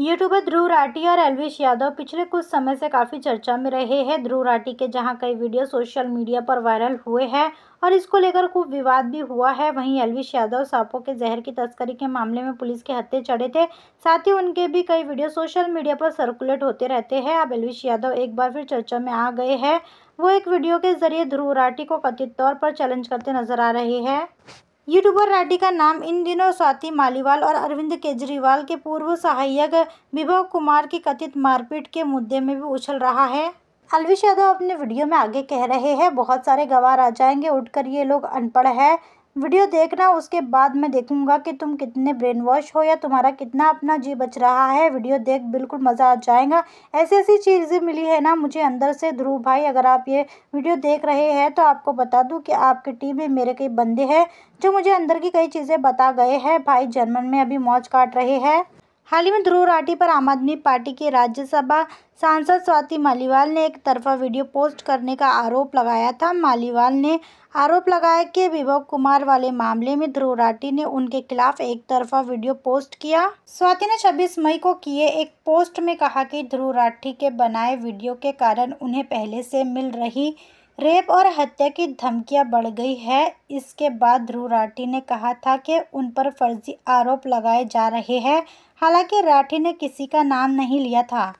YouTuber ध्रुव राठी और एलविश यादव पिछले कुछ समय से काफ़ी चर्चा में रहे हैं ध्रुव राठी के जहां कई वीडियो सोशल मीडिया पर वायरल हुए हैं और इसको लेकर खूब विवाद भी हुआ है वहीं एलविश यादव सांपों के जहर की तस्करी के मामले में पुलिस के हत्थे चढ़े थे साथ ही उनके भी कई वीडियो सोशल मीडिया पर सर्कुलेट होते रहते हैं अब एलविश यादव एक बार फिर चर्चा में आ गए हैं वो एक वीडियो के जरिए ध्रुव राठी को कथित तौर पर चैलेंज करते नजर आ रहे हैं यूट्यूबर राडी का नाम इन दिनों स्वाति मालीवाल और अरविंद केजरीवाल के पूर्व सहायक विभव कुमार की कथित मारपीट के मुद्दे में भी उछल रहा है अलविश यादव अपने वीडियो में आगे कह रहे हैं बहुत सारे गवार आ जाएंगे उठकर ये लोग अनपढ़ है वीडियो देखना उसके बाद मैं देखूंगा कि तुम कितने ब्रेन वॉश हो या तुम्हारा कितना अपना जी बच रहा है वीडियो देख बिल्कुल मज़ा आ जाएगा ऐसी ऐसी चीज़ें मिली है ना मुझे अंदर से ध्रुव भाई अगर आप ये वीडियो देख रहे हैं तो आपको बता दूँ कि आपकी टीम में मेरे कई बंदे हैं जो मुझे अंदर की कई चीज़ें बता गए हैं भाई जर्मन में अभी मौज काट रहे हैं हाल ही में ध्रुव राठी पर आम आदमी पार्टी के राज्यसभा सांसद स्वाति मालीवाल ने एक तरफा वीडियो पोस्ट करने का आरोप लगाया था मालीवाल ने आरोप लगाया कि विभव कुमार वाले मामले में ध्रुव राठी ने उनके खिलाफ एक तरफा वीडियो पोस्ट किया स्वाति ने 26 मई को किए एक पोस्ट में कहा कि ध्रुव राठी के बनाए वीडियो के कारण उन्हें पहले से मिल रही रेप और हत्या की धमकियां बढ़ गई है इसके बाद ध्रुव राठी ने कहा था कि उन पर फर्जी आरोप लगाए जा रहे हैं हालांकि राठी ने किसी का नाम नहीं लिया था